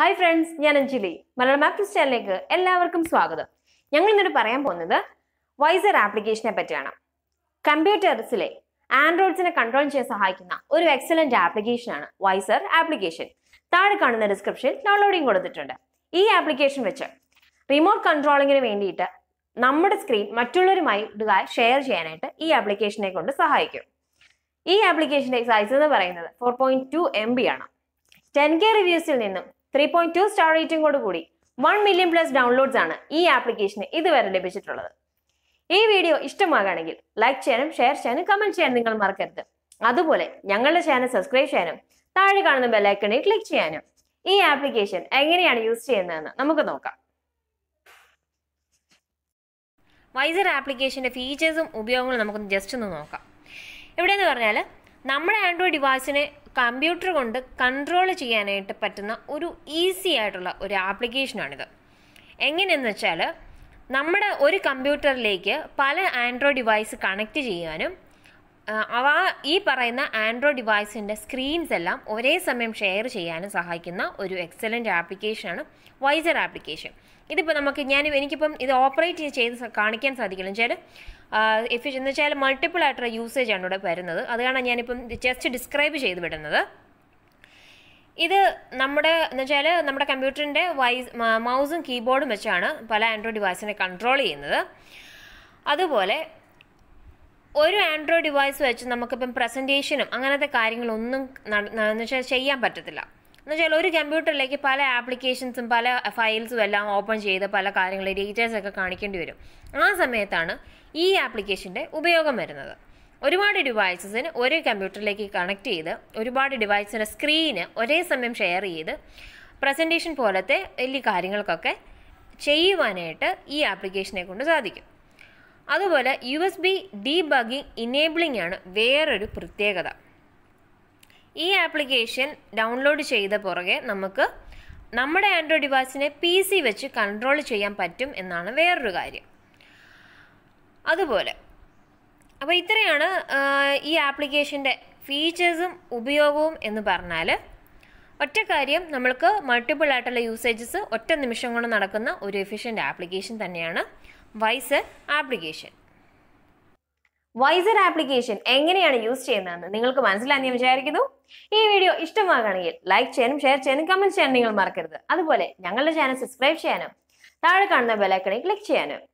hi friends ഞാൻ Anjali Malayalam app ചാനലിലേക്ക് എല്ലാവർക്കും സ്വാഗതം ഞങ്ങൾ ഇന്നോട് പറയാൻ പോകുന്നത് വൈസർ ആപ്ലിക്കേഷനെ പറ്റിയാണ് കമ്പ്യൂട്ടേഴ്സിലെ ആൻഡ്രോയിഡ്സിനെ കൺട്രോൾ ചെയ്യാൻ സഹായിക്കുന്ന ഒരു എക്സലന്റ് ആപ്ലിക്കേഷനാണ് വൈസർ ആപ്ലിക്കേഷൻ താഴെ കാണുന്ന ഡിസ്ക്രിപ്ഷൻ ഡൗൺലോഡിംഗ് കൊടുത്തിട്ടുണ്ട് ഈ ആപ്ലിക്കേഷൻ വെച്ച് റിമോട്ട് കൺട്രോളിങ്ങിന് വേണ്ടിയിട്ട് നമ്മുടെ സ്ക്രീൻ മറ്റുള്ളവരുമായി ഷെയർ ചെയ്യാനായിട്ട് ഈ ആപ്ലിക്കേഷനെ കൊണ്ട് സഹായിക്കും ഈ ആപ്ലിക്കേഷൻ്റെ സൈസ് എന്ന് പറയുന്നത് ഫോർ പോയിന്റ് ടു എം ബി ആണ് ടെൻ കെ റിവ്യൂസിൽ നിന്നും ത്രീ പോയിന്റ് ടു സ്റ്റാർ റേറ്റിംഗോട് കൂടി വൺ മില്യൺ പ്ലസ് ഡൗൺലോഡ്സ് ആണ് ഈ ആപ്ലിക്കേഷന് ഇതുവരെ ലഭിച്ചിട്ടുള്ളത് ഈ വീഡിയോ ഇഷ്ടമാകുകയാണെങ്കിൽ ലൈക്ക് ചെയ്യാനും ഷെയർ ചെയ്യാനും കമന്റ് ചെയ്യാനും നിങ്ങൾ മറക്കരുത് അതുപോലെ ഞങ്ങളുടെ ചാനൽ സബ്സ്ക്രൈബ് ചെയ്യാനും താഴെ കാണുന്ന ബെല്ലൈക്കണിൽ ക്ലിക്ക് ചെയ്യാനും ഈ ആപ്ലിക്കേഷൻ എങ്ങനെയാണ് യൂസ് ചെയ്യുന്നതെന്ന് നമുക്ക് നോക്കാം വൈസർ ആപ്ലിക്കേഷൻ്റെ ഫീച്ചേഴ്സും ഉപയോഗങ്ങളും നമുക്കൊന്ന് ജസ്റ്റ് ഒന്ന് നോക്കാം ഇവിടെയെന്ന് പറഞ്ഞാൽ നമ്മുടെ ആൻഡ്രോയിഡ് ഡിവൈസിനെ കമ്പ്യൂട്ടർ കൊണ്ട് കൺട്രോൾ ചെയ്യാനായിട്ട് പറ്റുന്ന ഒരു ഈസി ആയിട്ടുള്ള ഒരു ആപ്ലിക്കേഷനാണിത് എങ്ങനെയെന്ന് വെച്ചാൽ നമ്മുടെ ഒരു കമ്പ്യൂട്ടറിലേക്ക് പല ആൻഡ്രോയിഡ് ഡിവൈസ് കണക്റ്റ് ചെയ്യാനും അവ ഈ പറയുന്ന ആൻഡ്രോയിഡ് ഡിവൈസിൻ്റെ സ്ക്രീൻസ് എല്ലാം ഒരേ സമയം ഷെയർ ചെയ്യാനും സഹായിക്കുന്ന ഒരു എക്സലൻറ്റ് ആപ്ലിക്കേഷനാണ് വൈസർ ആപ്ലിക്കേഷൻ ഇതിപ്പോൾ നമുക്ക് ഞാൻ എനിക്കിപ്പം ഇത് ഓപ്പറേറ്റ് ചെയ്ത് കാണിക്കാൻ സാധിക്കില്ല വെച്ചാൽ ഇഫ് എന്ന് വെച്ചാൽ മൾട്ടിപ്പിൾ ആയിട്ടുള്ള യൂസേജ് ആണ് ഇവിടെ വരുന്നത് അതാണ് ഞാനിപ്പം ജസ്റ്റ് ഡിസ്ക്രൈബ് ചെയ്ത് വിടുന്നത് ഇത് നമ്മുടെ എന്ന് വെച്ചാൽ നമ്മുടെ കമ്പ്യൂട്ടറിൻ്റെ വൈസ് മൗസും കീബോർഡും വെച്ചാണ് പല ആൻഡ്രോയിഡ് ഡിവൈസിനെ കൺട്രോൾ ചെയ്യുന്നത് അതുപോലെ ഒരു ആൻഡ്രോയിഡ് ഡിവൈസ് വെച്ച് നമുക്കിപ്പം പ്രസൻറ്റേഷനും അങ്ങനത്തെ കാര്യങ്ങളൊന്നും എന്ന് വെച്ചാൽ ചെയ്യാൻ പറ്റത്തില്ല വെച്ചാൽ ഒരു കമ്പ്യൂട്ടറിലേക്ക് പല ആപ്ലിക്കേഷൻസും പല ഫയൽസും എല്ലാം ഓപ്പൺ ചെയ്ത് പല കാര്യങ്ങൾ ഡീറ്റെയിൽസ് ഒക്കെ കാണിക്കേണ്ടി വരും ആ സമയത്താണ് ഈ ആപ്ലിക്കേഷൻ്റെ ഉപയോഗം വരുന്നത് ഒരുപാട് ഡിവൈസസിന് ഒരു കമ്പ്യൂട്ടറിലേക്ക് കണക്ട് ചെയ്ത് ഒരുപാട് ഡിവൈസിൻ്റെ സ്ക്രീന് ഒരേ സമയം ഷെയർ ചെയ്ത് പ്രസൻറ്റേഷൻ പോലത്തെ വലിയ കാര്യങ്ങൾക്കൊക്കെ ചെയ്യുവാനായിട്ട് ഈ ആപ്ലിക്കേഷനെ കൊണ്ട് സാധിക്കും അതുപോലെ U S B debugging enabling ആണ് വേറൊരു പ്രത്യേകത ഈ ആപ്ലിക്കേഷൻ ഡൗൺലോഡ് ചെയ്ത പുറകെ നമുക്ക് നമ്മുടെ ആൻഡ്രോയിഡ് ഡിവൈസിനെ പി സി വെച്ച് കൺട്രോൾ ചെയ്യാൻ പറ്റും എന്നാണ് വേറൊരു കാര്യം അതുപോലെ അപ്പോൾ ഇത്രയാണ് ഈ ആപ്ലിക്കേഷൻ്റെ ഫീച്ചേഴ്സും ഉപയോഗവും എന്ന് പറഞ്ഞാൽ ഒറ്റ കാര്യം നമ്മൾക്ക് മൾട്ടിപ്പിൾ ആയിട്ടുള്ള യൂസേജസ് ഒറ്റ നിമിഷം കൊണ്ട് നടക്കുന്ന ഒരു എഫിഷ്യൻ്റ് ആപ്ലിക്കേഷൻ തന്നെയാണ് വൈസർ ആപ്ലിക്കേഷൻ വൈസർ ആപ്ലിക്കേഷൻ എങ്ങനെയാണ് യൂസ് ചെയ്യുന്നതെന്ന് നിങ്ങൾക്ക് മനസ്സിലാന്ന് ഞാൻ വിചാരിക്കുന്നു ഈ വീഡിയോ ഇഷ്ടമാകുകയാണെങ്കിൽ ലൈക്ക് ചെയ്യാനും ഷെയർ ചെയ്യാനും കമന്റ് ചെയ്യാനും നിങ്ങൾ മറക്കരുത് അതുപോലെ ഞങ്ങളുടെ ചാനൽ സബ്സ്ക്രൈബ് ചെയ്യാനും താഴെ കാണുന്ന ബെലൈക്കണി ക്ലിക്ക് ചെയ്യാനും